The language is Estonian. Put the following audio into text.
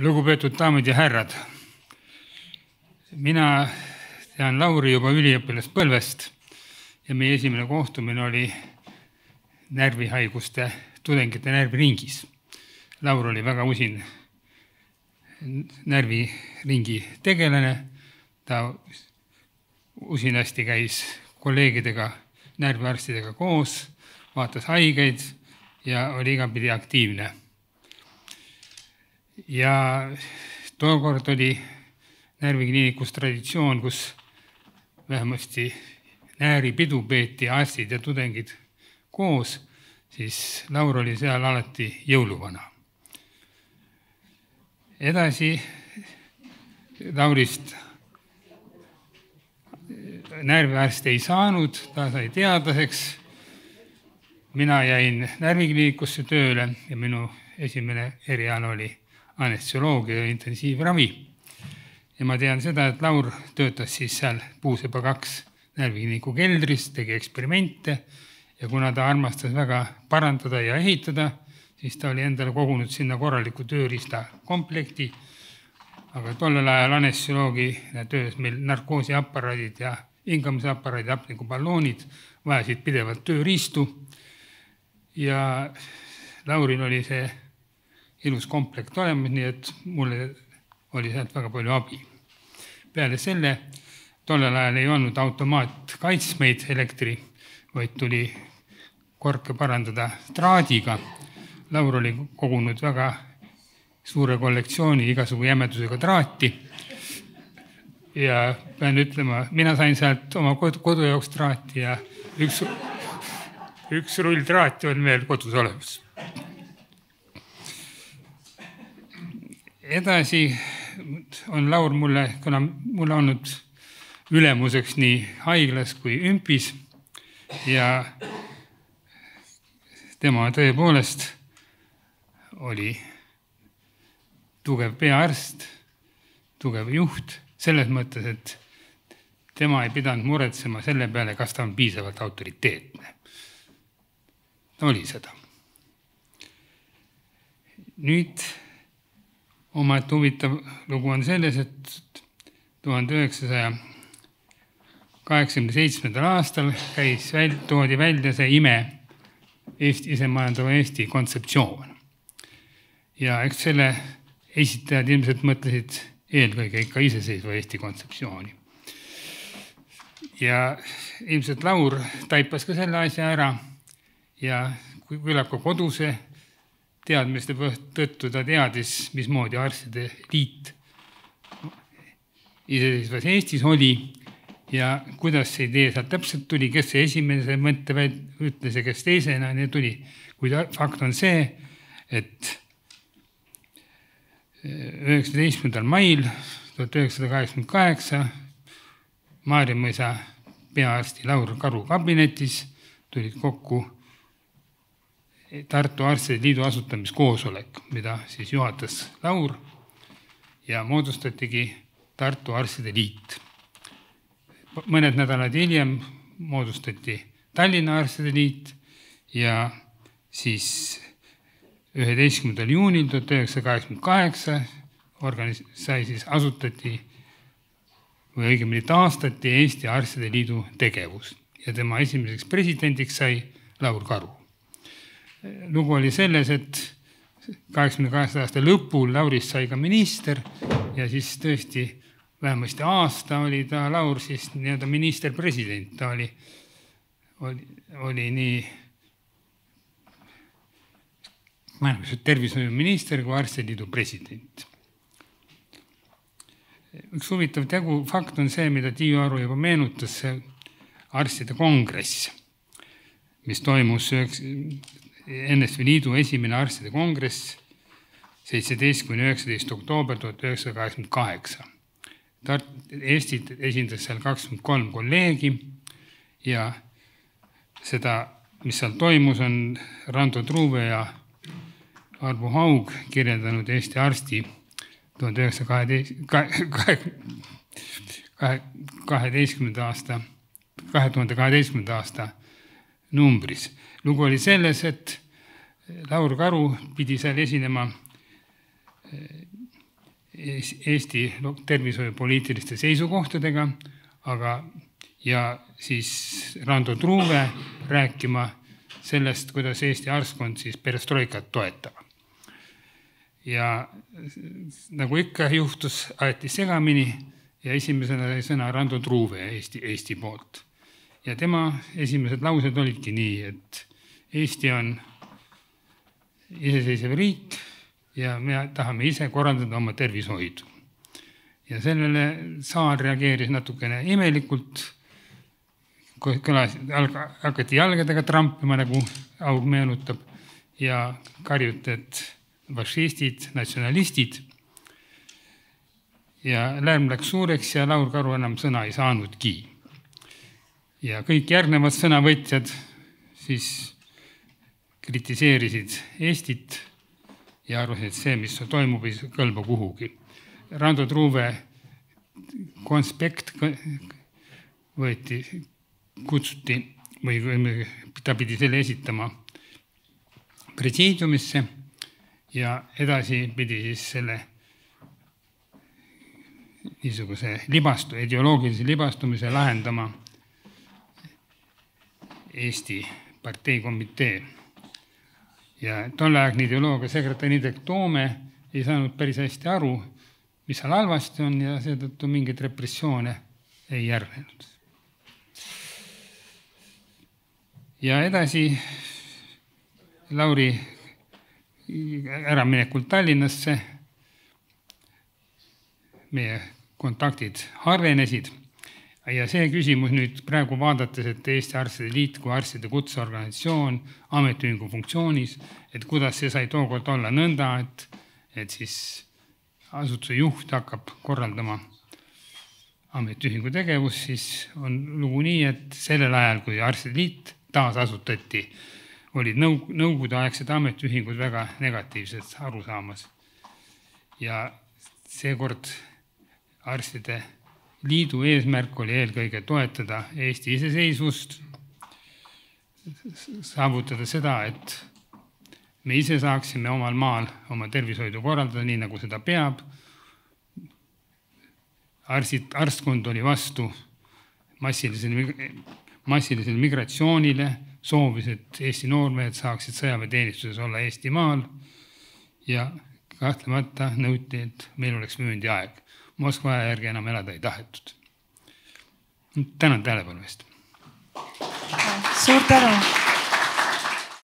lugupeetud daamid ja härrad. mina tean Lauri juba üliõpilaspõlvest ja meie esimene kohtumine oli närvihaiguste tudengite närviringis. Laur oli väga usin närviringi tegelane. ta usinasti käis kolleegidega, närviarstidega koos, vaatas haigeid ja oli igapidi aktiivne ja tookord oli närvikliinikus traditsioon, kus vähemasti nääripidu peeti arstid ja tudengid koos, siis Laur oli seal alati jõuluvana. edasi Laurist närviarst ei saanud, ta sai teadlaseks. mina jäin närvikliinikusse tööle ja minu esimene eriala oli anestesioloogia ja intensiivravi. ja ma tean seda, et Laur töötas siis seal Puusepa kaks närvikliiniku keldris, tegi eksperimente ja kuna ta armastas väga parandada ja ehitada, siis ta oli endale kogunud sinna korraliku tööriistakomplekti. aga tollel ajal anestesioloogina töös meil narkoosiaparaadid ja hingamisaparaadid, hapnikuballoonid vajasid pidevalt tööriistu. ja Lauril oli see ilus komplekt olemas, nii et mulle oli sealt väga palju abi. peale selle, tollel ajal ei olnud automaatkaitsmeid elektri, vaid tuli korke parandada traadiga. Laur oli kogunud väga suure kollektsiooni igasugu jämedusega traati. ja pean ütlema, mina sain sealt oma kodu, kodu jaoks traati ja üks, üks rull traati on veel kodus olemas edasi on Laur mulle, kuna mulle olnud ülemuseks nii haiglas kui ümpis ja tema tõepoolest oli tugev peaarst, tugev juht selles mõttes, et tema ei pidanud muretsema selle peale, kas ta on piisavalt autoriteetne. ta oli seda. nüüd omaette huvitav lugu on selles, et tuhande üheksasaja kaheksakümne seitsmendal aastal käis väl-, toodi välja see ime Eesti, isemajandava Eesti kontseptsioon. ja eks selle esitajad ilmselt mõtlesid eelkõige ikka iseseisva Eesti kontseptsiooni. ja ilmselt Laur taipas ka selle asja ära ja küllap ka koduse teadmiste tõttu ta teadis, mismoodi arstide liit iseseisvas Eestis oli ja kuidas see idee sealt täpselt tuli, kes see esimese mõtte ütles ja kes teisena tuli. kuid fakt on see, et äh, üheksateistkümnendal mail tuhat üheksasada kaheksakümmend kaheksa Maarjamõisa peaarsti Laur Karu kabinetis tulid kokku Tartu Arstide Liidu asutamiskoosolek, mida siis juhatas Laur ja moodustatigi Tartu Arstide Liit. mõned nädalad hiljem moodustati Tallinna Arstide Liit ja siis üheteistkümnendal juunil tuhat üheksasada kaheksakümmend kaheksa organis-, sai siis, asutati või õigemini taastati Eesti Arstide Liidu tegevus ja tema esimeseks presidendiks sai Laur Karu lugu oli selles, et kaheksakümne kaheksanda aasta lõpul Laurist sai ka minister ja siis tõesti vähemasti aasta oli ta, Laur siis nii-öelda minister-president, ta oli, oli, oli nii ma ei mäleta, kas tervishoiuminister kui Arstiliidu president. üks huvitav tegu, fakt on see, mida Tiiu Aru juba meenutas, see arstide kongress, mis toimus üheks, NSV Liidu esimene arstide kongress, seitseteist kuni üheksateist oktoober tuhat üheksasada kaheksakümmend kaheksa. Tart-, Eestit esindas seal kakskümmend kolm kolleegi ja seda, mis seal toimus, on Rando Truuve ja Arvo Haug kirjeldanud Eesti arsti tuhande üheksasaja kaheteist, kahe, kaheteistkümnenda aasta, kahe tuhande kaheteistkümnenda aasta numbris. lugu oli selles, et eh, Laur Karu pidi seal esinema eh, Eesti tervishoiupoliitiliste seisukohtadega, aga, ja siis Rando Truuve rääkima sellest, kuidas Eesti arstkond siis perestroikat toetab. ja nagu ikka juhtus, aeti segamini ja esimesena sai sõna Rando Truuve Eesti, Eesti poolt ja tema esimesed laused olidki nii, et Eesti on iseseisev riik ja me tahame ise korraldada oma tervishoidu. ja sellele saar reageeris natukene imelikult, kõlas, hakati jalgadega trampima, nagu Aug meenutab, ja karjuti, et fašistid, natsionalistid. ja lärm läks suureks ja Laur Karu enam sõna ei saanudki ja kõik järgnevad sõnavõtjad siis kritiseerisid Eestit ja arvasid, et see, mis toimub, ei kõlba kuhugi. Rando Truuve konspekt võeti, kutsuti või, või ta pidi selle esitama presiidiumisse ja edasi pidi siis selle niisuguse libastu, ideoloogilise libastumise lahendama Eesti parteikomitee. ja tolleaegne ideoloogia sekretär Indrek Toome ei saanud päris hästi aru, mis seal halvasti on ja seetõttu mingeid repressioone ei järgnenud. ja edasi Lauri äraminekul Tallinnasse meie kontaktid harvenesid ja see küsimus nüüd praegu vaadates, et Eesti Arstide Liit kui arstide kutseorganisatsioon ametiühingu funktsioonis, et kuidas see sai tookord olla nõnda, et, et siis asutuse juht hakkab korraldama ametiühingu tegevust, siis on lugu nii, et sellel ajal, kui Arstide Liit taasasutati, olid nõu-, nõukogudeaegsed ametiühingud väga negatiivses arusaamas. ja seekord arstide liidu eesmärk oli eelkõige toetada Eesti iseseisvust, saavutada seda, et me ise saaksime omal maal oma tervishoidu korraldada nii, nagu seda peab. arstid, arstkond oli vastu massilisele, massilisele migratsioonile, soovis, et Eesti noormehed saaksid sõjaväeteenistuses olla Eestimaal ja kahtlemata nõuti, et meil oleks vööndiaeg Moskva aja järgi enam elada ei tahetud. tänan tähelepanu eest. suur tänu.